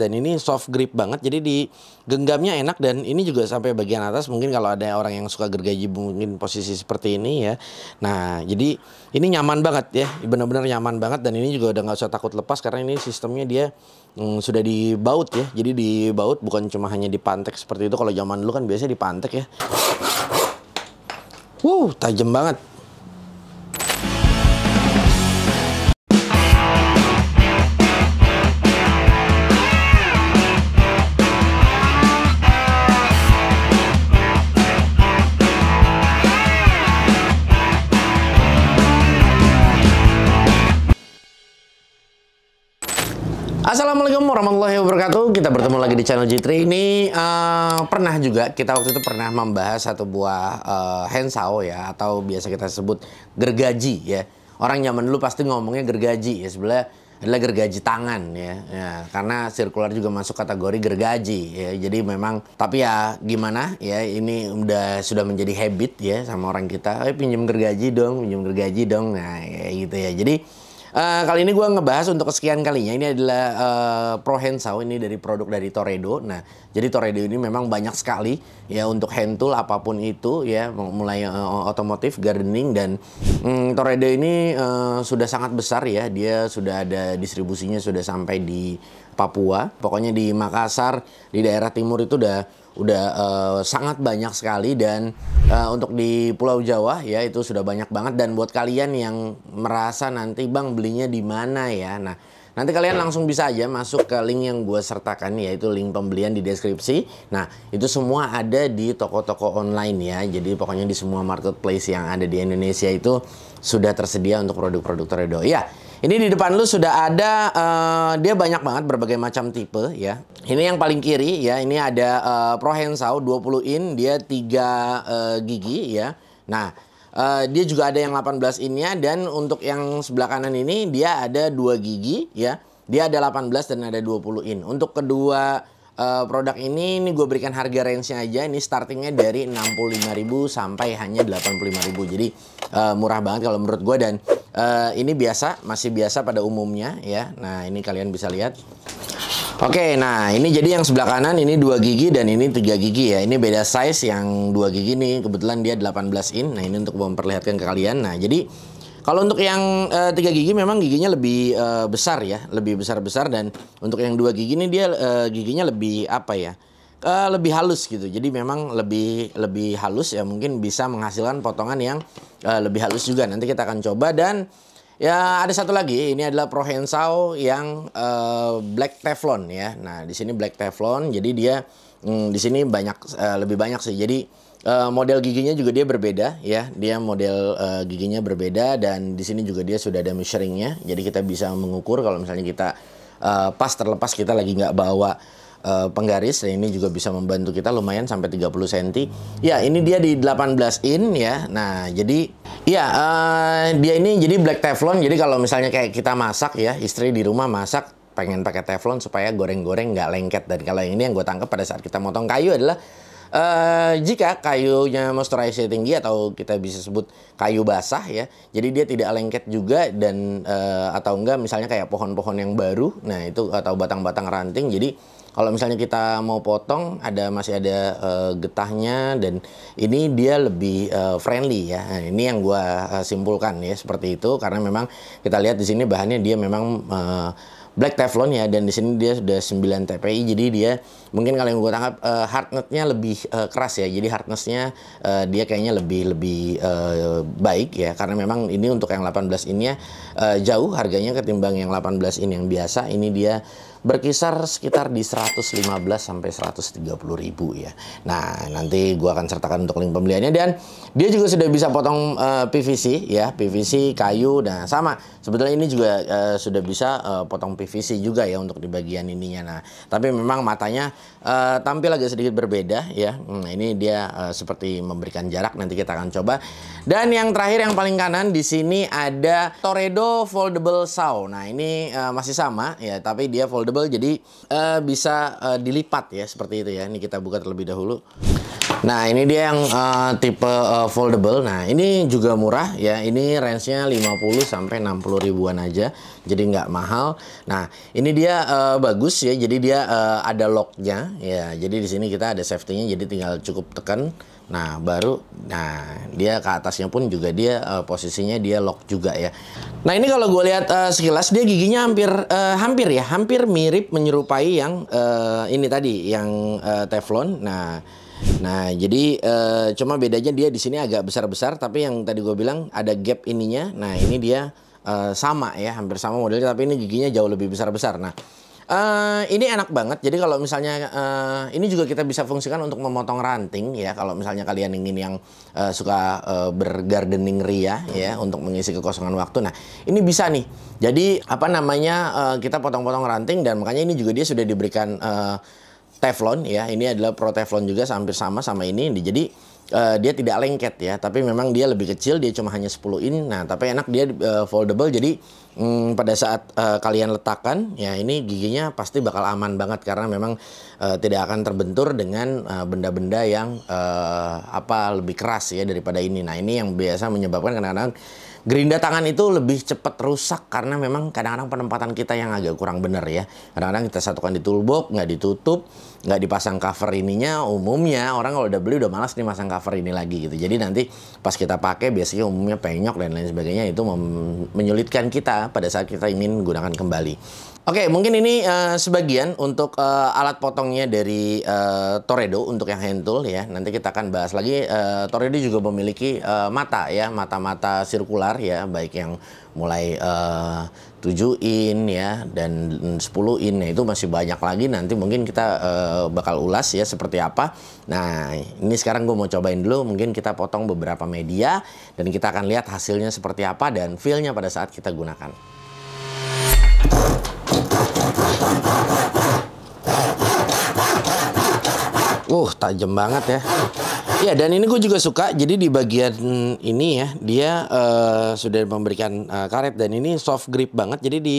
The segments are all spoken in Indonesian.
dan ini soft grip banget jadi di genggamnya enak dan ini juga sampai bagian atas mungkin kalau ada orang yang suka gergaji mungkin posisi seperti ini ya nah jadi ini nyaman banget ya benar-benar nyaman banget dan ini juga udah nggak usah takut lepas karena ini sistemnya dia hmm, sudah dibaut ya jadi dibaut bukan cuma hanya dipantek seperti itu kalau zaman dulu kan biasanya dipantek ya wow tajam banget warahmatullahi wabarakatuh. Kita bertemu lagi di channel g ini. Uh, pernah juga kita waktu itu pernah membahas satu buah uh, eh, saw ya atau biasa kita sebut gergaji ya. Orang zaman dulu pasti ngomongnya gergaji ya sebenarnya adalah gergaji tangan ya. ya karena sirkular juga masuk kategori gergaji ya. Jadi memang tapi ya gimana ya ini udah sudah menjadi habit ya sama orang kita. Eh pinjam gergaji dong, pinjam gergaji dong. Nah, ya gitu ya. Jadi Uh, kali ini gue ngebahas untuk kesekian kalinya. Ini adalah uh, eh, Prohensau ini dari produk dari Toredo. Nah, jadi Toredo ini memang banyak sekali ya untuk hand tool apapun itu ya, mulai uh, otomotif, gardening dan um, Toredo ini uh, sudah sangat besar ya. Dia sudah ada distribusinya sudah sampai di Papua. Pokoknya di Makassar, di daerah timur itu udah udah uh, sangat banyak sekali dan uh, untuk di Pulau Jawa ya itu sudah banyak banget dan buat kalian yang merasa nanti bang belinya di mana ya nah Nanti kalian ya. langsung bisa aja masuk ke link yang gue sertakan yaitu link pembelian di deskripsi. Nah itu semua ada di toko-toko online ya. Jadi pokoknya di semua marketplace yang ada di Indonesia itu sudah tersedia untuk produk-produk Toredo. Ya ini di depan lu sudah ada uh, dia banyak banget berbagai macam tipe ya. Ini yang paling kiri ya, ini ada uh, Prohensau 20 in, dia 3 uh, eh, gigi ya. Nah, Uh, dia juga ada yang 18 innya dan untuk yang sebelah kanan ini dia ada dua gigi ya. Dia ada 18 dan ada 20 in. Untuk kedua uh, produk ini ini gue berikan harga range-nya aja ini startingnya dari 65.000 sampai hanya 85.000 jadi uh, murah banget kalau menurut gue dan uh, ini biasa masih biasa pada umumnya ya nah ini kalian bisa lihat Oke, okay, nah ini jadi yang sebelah kanan ini dua gigi dan ini tiga gigi ya. Ini beda size yang dua gigi nih kebetulan dia 18 in. Nah, ini untuk memperlihatkan ke kalian. Nah, jadi kalau untuk yang uh, tiga gigi memang giginya lebih uh, besar ya, lebih besar-besar dan untuk yang dua gigi ini dia uh, giginya lebih apa ya? Uh, lebih halus gitu. Jadi memang lebih lebih halus ya mungkin bisa menghasilkan potongan yang uh, lebih halus juga. Nanti kita akan coba dan ya ada satu lagi ini adalah prohensau yang uh, black teflon ya. Nah, di sini black teflon jadi dia mm, di sini banyak uh, lebih banyak sih. Jadi Eh, model giginya juga dia berbeda ya. Dia model uh, giginya berbeda dan di sini juga dia sudah ada measuringnya. Jadi kita bisa mengukur kalau misalnya kita uh, pas terlepas kita lagi nggak bawa uh, penggaris dan ini juga bisa membantu kita lumayan sampai 30 cm. Ya, ini dia di 18 in ya. Nah, jadi ya uh, dia ini jadi black teflon. Jadi kalau misalnya kayak kita masak ya, istri di rumah masak pengen pakai teflon supaya goreng-goreng nggak lengket dan kalau yang ini yang gue tangkap pada saat kita motong kayu adalah Uh, jika kayunya moisturizer tinggi atau kita bisa sebut kayu basah ya, jadi dia tidak lengket juga dan uh, atau enggak misalnya kayak pohon-pohon yang baru, nah itu atau batang-batang ranting, jadi kalau misalnya kita mau potong ada masih ada uh, getahnya dan ini dia lebih uh, friendly ya nah, ini yang gue uh, simpulkan ya seperti itu karena memang kita lihat di sini bahannya dia memang uh, black teflon ya dan di sini dia sudah 9 TPI jadi dia mungkin kalau yang gue tangkap uh, eh, hardnetnya lebih uh, keras ya jadi hardnessnya uh, dia kayaknya lebih lebih uh, baik ya karena memang ini untuk yang 18 ini ya uh, jauh harganya ketimbang yang 18 ini yang biasa ini dia berkisar sekitar di 115 sampai 130 ribu ya. Nah nanti gue akan sertakan untuk link pembeliannya dan dia juga sudah bisa potong uh, PVC ya PVC kayu nah sama sebetulnya ini juga uh, sudah bisa uh, potong PVC juga ya untuk di bagian ininya. Nah tapi memang matanya Eh, tampil agak sedikit berbeda ya. Nah, ini dia uh, seperti memberikan jarak nanti kita akan coba. Dan yang terakhir yang paling kanan di sini ada Toredo foldable saw. Nah, ini uh, masih sama ya, tapi dia foldable jadi uh, bisa uh, dilipat ya seperti itu ya. Ini kita buka terlebih dahulu. Nah, ini dia yang uh, tipe uh, foldable. Nah, ini juga murah ya. Ini range-nya 50 sampai 60 ribuan aja. Jadi nggak mahal. Nah, ini dia uh, bagus ya. Jadi dia uh, ada lock-nya ya. Jadi di sini kita ada safety-nya jadi tinggal cukup tekan. Nah, baru nah dia ke atasnya pun juga dia uh, posisinya dia lock juga ya. Nah, ini kalau gue lihat uh, sekilas dia giginya hampir uh, hampir ya, hampir mirip menyerupai yang uh, ini tadi yang uh, teflon. Nah, Nah, jadi uh, cuma bedanya dia di sini agak besar-besar tapi yang tadi gue bilang ada gap ininya. Nah, ini dia uh, sama ya, hampir sama modelnya tapi ini giginya jauh lebih besar-besar. Nah, Uh, ini enak banget. Jadi kalau misalnya uh, ini juga kita bisa fungsikan untuk memotong ranting ya. Kalau misalnya kalian ingin yang uh, suka uh, bergardening ria ya untuk mengisi kekosongan waktu. Nah ini bisa nih. Jadi apa namanya uh, kita potong-potong ranting dan makanya ini juga dia sudah diberikan uh, teflon ya. Ini adalah pro teflon juga hampir sama sama ini. Jadi uh, dia tidak lengket ya, tapi memang dia lebih kecil, dia cuma hanya 10 in. Nah, tapi enak dia uh, foldable jadi um, pada saat uh, kalian letakkan ya ini giginya pasti bakal aman banget karena memang uh, tidak akan terbentur dengan benda-benda uh, yang uh, apa lebih keras ya daripada ini. Nah, ini yang biasa menyebabkan kadang-kadang Gerinda tangan itu lebih cepat rusak karena memang kadang-kadang penempatan kita yang agak kurang benar ya. Kadang-kadang kita satukan di toolbox, nggak ditutup, nggak dipasang cover ininya. Umumnya orang kalau udah beli udah malas nih masang cover ini lagi gitu. Jadi nanti pas kita pakai biasanya umumnya penyok dan lain sebagainya itu menyulitkan kita pada saat kita ingin gunakan kembali. Oke, mungkin ini uh, sebagian untuk uh, alat potongnya dari uh, Toredo untuk yang hand tool ya. Nanti kita akan bahas lagi. Uh, Toredo juga memiliki uh, mata ya, mata-mata sirkular ya, baik yang mulai uh, 7 in ya dan 10 in ya, itu masih banyak lagi nanti mungkin kita uh, bakal ulas ya seperti apa nah ini sekarang gue mau cobain dulu mungkin kita potong beberapa media dan kita akan lihat hasilnya seperti apa dan feelnya pada saat kita gunakan Uh, tajam banget ya. Ya dan ini gue juga suka. Jadi di bagian ini ya dia uh, sudah memberikan uh, karet dan ini soft grip banget. Jadi di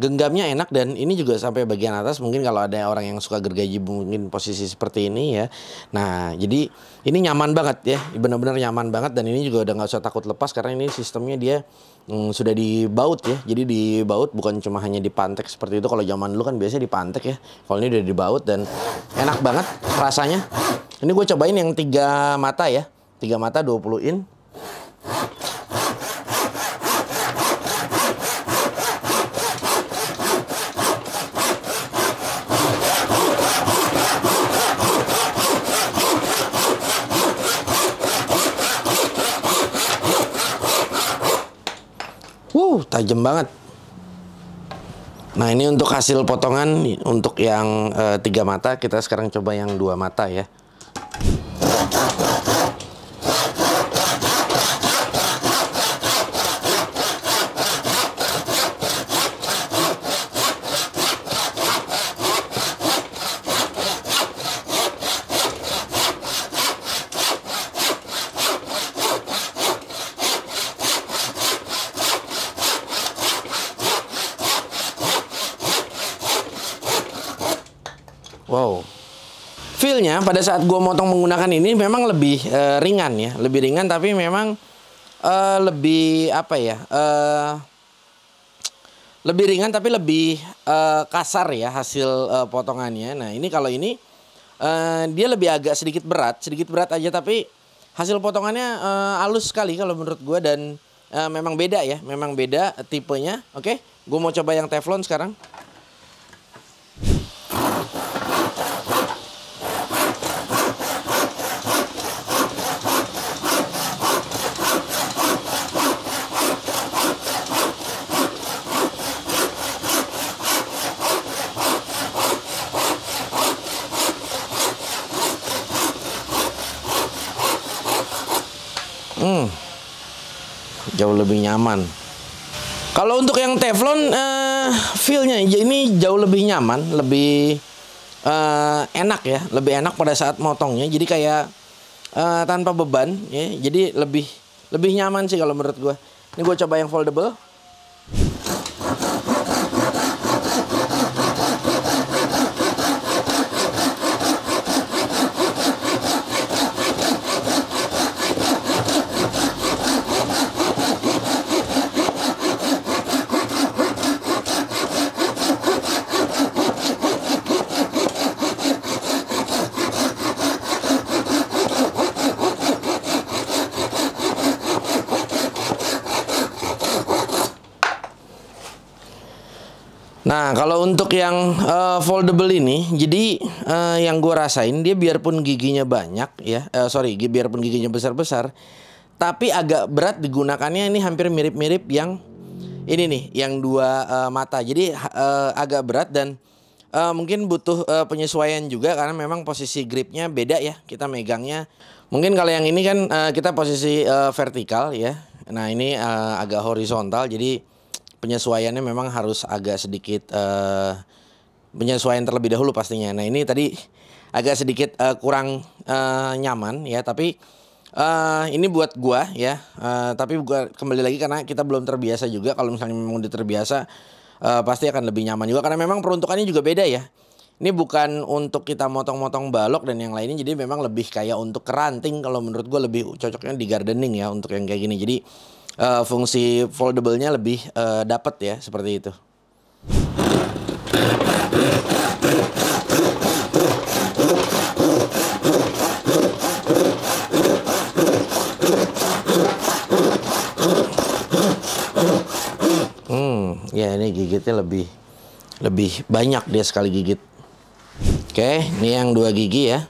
genggamnya enak dan ini juga sampai bagian atas. Mungkin kalau ada orang yang suka gergaji mungkin posisi seperti ini ya. Nah jadi ini nyaman banget ya. Benar-benar nyaman banget dan ini juga udah nggak usah takut lepas karena ini sistemnya dia mm, sudah dibaut ya. Jadi dibaut bukan cuma hanya dipantek seperti itu. Kalau zaman dulu kan biasanya dipantek ya. Kalau ini udah dibaut dan enak banget rasanya. Ini gue cobain yang tiga mata ya. Tiga mata 20 in. Wow, tajam banget. Nah ini untuk hasil potongan untuk yang e, tiga mata kita sekarang coba yang dua mata ya. Wow. Feelnya pada saat gue motong menggunakan ini memang lebih uh, ringan ya, lebih ringan tapi memang uh, lebih apa ya? Uh, lebih ringan tapi lebih uh, kasar ya hasil uh, potongannya. Nah ini kalau ini uh, dia lebih agak sedikit berat, sedikit berat aja tapi hasil potongannya uh, halus sekali kalau menurut gue dan uh, memang beda ya, memang beda tipenya. Oke, gue mau coba yang teflon sekarang. jauh lebih nyaman. Kalau untuk yang Teflon, uh, feelnya ya, ini jauh lebih nyaman, lebih uh, enak ya, lebih enak pada saat motongnya. Jadi kayak uh, tanpa beban, ya. Jadi lebih lebih nyaman sih kalau menurut gue. Ini gue coba yang foldable. Nah kalau untuk yang uh, foldable ini, jadi uh, yang gue rasain dia biarpun giginya banyak ya, uh, sorry, biarpun giginya besar-besar, tapi agak berat digunakannya ini hampir mirip-mirip yang ini nih, yang dua uh, mata. Jadi uh, agak berat dan uh, mungkin butuh uh, penyesuaian juga karena memang posisi gripnya beda ya kita megangnya mungkin kalau yang ini kan uh, kita posisi uh, vertikal ya nah ini uh, agak horizontal jadi penyesuaiannya memang harus agak sedikit uh, penyesuaian terlebih dahulu pastinya. Nah ini tadi agak sedikit uh, kurang uh, nyaman ya, tapi uh, ini buat gua ya. Uh, tapi gua kembali lagi karena kita belum terbiasa juga. Kalau misalnya memang udah terbiasa, uh, pasti akan lebih nyaman juga karena memang peruntukannya juga beda ya. Ini bukan untuk kita motong-motong balok dan yang lainnya, jadi memang lebih kayak untuk keranting. Kalau menurut gua lebih cocoknya di gardening ya untuk yang kayak gini. Jadi uh, fungsi foldable-nya lebih uh, eh, dapat ya seperti itu. Hmm, ya ini gigitnya lebih lebih banyak dia sekali gigit. Oke, ini yang dua gigi ya.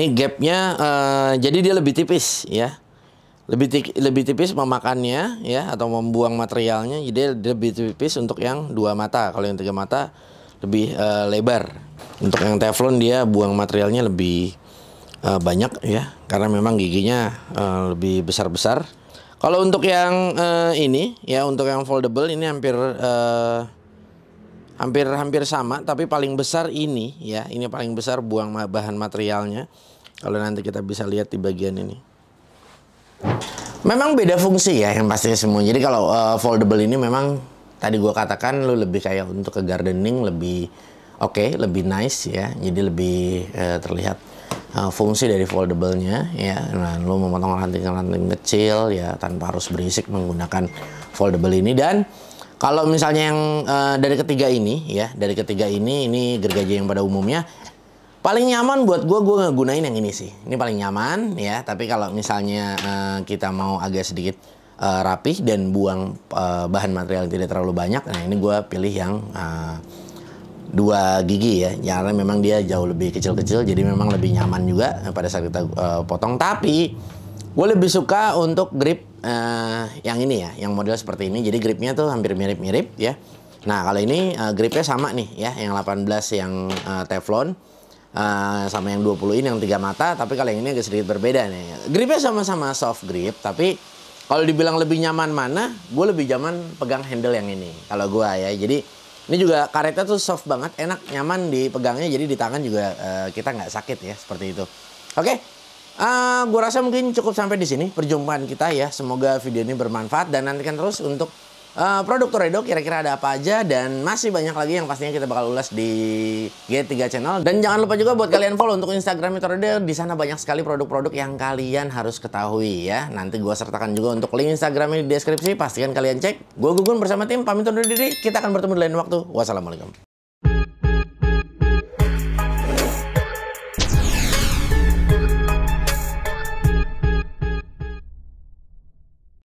Ini gapnya uh, jadi dia lebih tipis ya. Lebih tipis, lebih tipis memakannya ya atau membuang materialnya jadi dia lebih tipis untuk yang dua mata. Kalau yang tiga mata lebih uh, lebar. Untuk yang teflon dia buang materialnya lebih uh, banyak ya karena memang giginya uh, lebih besar-besar. Kalau untuk yang uh, ini ya untuk yang foldable ini hampir uh, hampir-hampir sama tapi paling besar ini ya ini paling besar buang bahan materialnya kalau nanti kita bisa lihat di bagian ini memang beda fungsi ya yang pastinya semua jadi kalau uh, foldable ini memang tadi gua katakan lu lebih kayak untuk ke gardening lebih oke okay, lebih nice ya jadi lebih uh, terlihat uh, fungsi dari foldable-nya ya. Nah, lu memotong ranting-ranting kecil ya tanpa harus berisik menggunakan foldable ini dan kalau misalnya yang uh, dari ketiga ini ya, dari ketiga ini ini gergaji yang pada umumnya paling nyaman buat gue gue ngegunain yang ini sih. Ini paling nyaman ya. Tapi kalau misalnya uh, kita mau agak sedikit uh, rapih dan buang uh, bahan material yang tidak terlalu banyak, nah ini gue pilih yang uh, dua gigi ya karena memang dia jauh lebih kecil-kecil jadi memang lebih nyaman juga pada saat kita uh, potong tapi gue lebih suka untuk grip uh, yang ini ya, yang model seperti ini. Jadi gripnya tuh hampir mirip-mirip ya. Nah kalau ini uh, gripnya sama nih ya, yang 18 yang uh, teflon uh, sama yang 20 ini yang tiga mata. Tapi kalau yang ini agak sedikit berbeda nih. Gripnya sama-sama soft grip, tapi kalau dibilang lebih nyaman mana, gue lebih nyaman pegang handle yang ini. Kalau gue ya, jadi ini juga karetnya tuh soft banget, enak, nyaman dipegangnya. Jadi di tangan juga uh, kita nggak sakit ya, seperti itu. Oke, Uh, ah, gue rasa mungkin cukup sampai di sini perjumpaan kita ya. Semoga video ini bermanfaat dan nantikan terus untuk uh, produk Toredo kira-kira ada apa aja dan masih banyak lagi yang pastinya kita bakal ulas di G3 channel dan jangan lupa juga buat kalian follow untuk Instagram Toredo di sana banyak sekali produk-produk yang kalian harus ketahui ya nanti gue sertakan juga untuk link Instagramnya di deskripsi pastikan kalian cek gue Gugun bersama tim pamit undur diri kita akan bertemu di lain waktu wassalamualaikum